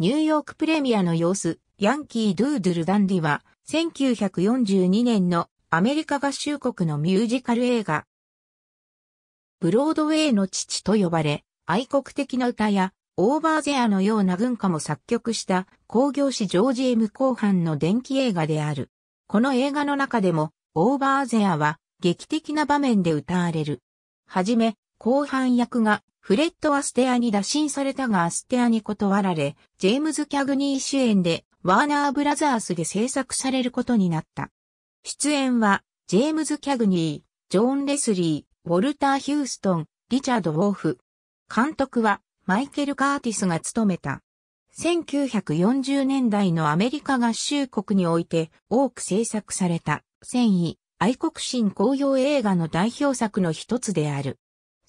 ニューヨークプレミアの様子、ヤンキー・ドゥードゥル・ダンディは、1942年のアメリカ合衆国のミュージカル映画。ブロードウェイの父と呼ばれ、愛国的な歌や、オーバーゼアのような文化も作曲した工業誌ジョージエー後半の電気映画である。この映画の中でも、オーバーゼアは劇的な場面で歌われる。はじめ、後半役がフレッド・アステアに打診されたがアステアに断られ、ジェームズ・キャグニー主演で、ワーナー・ブラザースで制作されることになった。出演は、ジェームズ・キャグニー、ジョーン・レスリー、ウォルター・ヒューストン、リチャード・ウォーフ。監督は、マイケル・カーティスが務めた。1940年代のアメリカ合衆国において多く制作された、戦意、愛国心公用映画の代表作の一つである。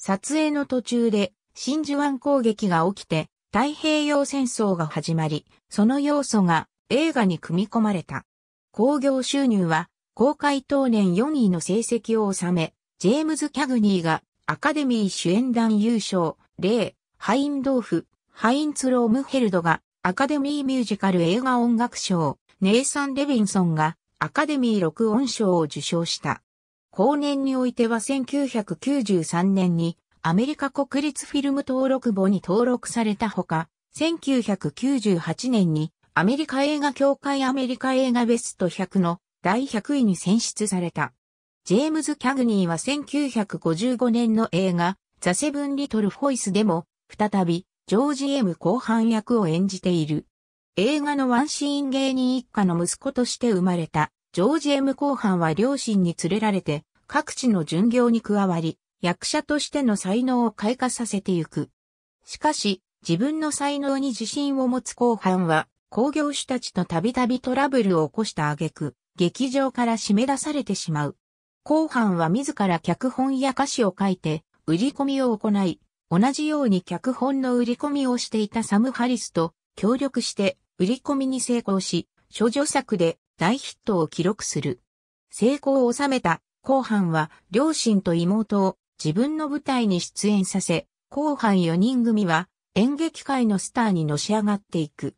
撮影の途中で真珠湾攻撃が起きて太平洋戦争が始まり、その要素が映画に組み込まれた。興行収入は公開当年4位の成績を収め、ジェームズ・キャグニーがアカデミー主演団優勝、レイ、ハインドーフ、ハインツ・ロームヘルドがアカデミーミュージカル映画音楽賞、ネイサン・レビンソンがアカデミー録音賞を受賞した。後年においては1993年にアメリカ国立フィルム登録簿に登録されたほか、1998年にアメリカ映画協会アメリカ映画ベスト100の第100位に選出された。ジェームズ・キャグニーは1955年の映画ザ・セブン・リトル・フォイスでも再びジョージ・エム後半役を演じている。映画のワンシーン芸人一家の息子として生まれたジョージ・エム後半は両親に連れられて各地の巡業に加わり、役者としての才能を開花させてゆく。しかし、自分の才能に自信を持つ後半は、興行主たちとたびたびトラブルを起こした挙句、劇場から締め出されてしまう。後半は自ら脚本や歌詞を書いて、売り込みを行い、同じように脚本の売り込みをしていたサム・ハリスと協力して売り込みに成功し、諸女作で大ヒットを記録する。成功を収めた後半は両親と妹を自分の舞台に出演させ、後半4人組は演劇界のスターにのし上がっていく。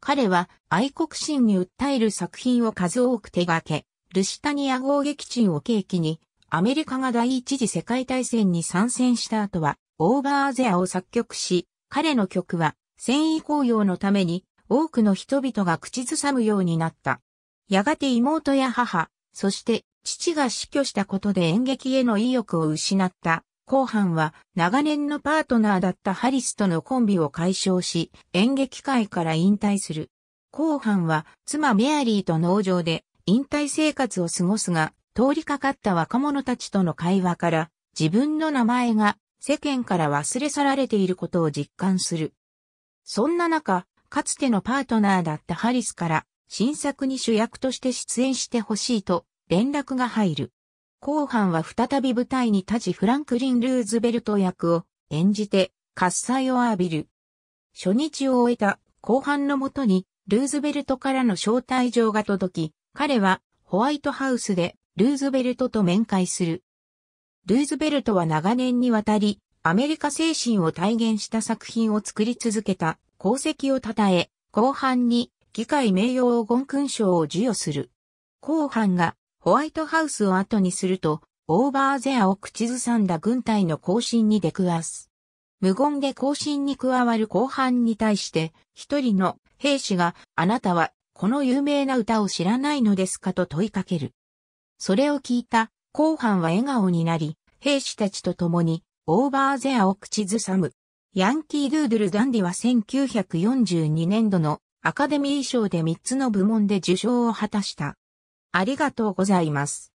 彼は愛国心に訴える作品を数多く手掛け、ルシタニア号撃沈を契機に、アメリカが第一次世界大戦に参戦した後は、オーバーゼアを作曲し、彼の曲は戦意高揚のために多くの人々が口ずさむようになった。やがて妹や母、そして父が死去したことで演劇への意欲を失った。後半は長年のパートナーだったハリスとのコンビを解消し、演劇界から引退する。後半は妻メアリーと農場で引退生活を過ごすが、通りかかった若者たちとの会話から、自分の名前が世間から忘れ去られていることを実感する。そんな中、かつてのパートナーだったハリスから、新作に主役として出演してほしいと連絡が入る。後半は再び舞台に立ちフランクリン・ルーズベルト役を演じて喝采を浴びる。初日を終えた後半のもとにルーズベルトからの招待状が届き、彼はホワイトハウスでルーズベルトと面会する。ルーズベルトは長年にわたりアメリカ精神を体現した作品を作り続けた功績を称え、後半に議会名誉黄金勲章を授与する。後半がホワイトハウスを後にすると、オーバーゼアを口ずさんだ軍隊の行進に出くわす。無言で行進に加わる後半に対して、一人の兵士が、あなたは、この有名な歌を知らないのですかと問いかける。それを聞いた、後半は笑顔になり、兵士たちと共に、オーバーゼアを口ずさむ。ヤンキー・ドゥードル・ダンディは1942年度のアカデミー賞で3つの部門で受賞を果たした。ありがとうございます。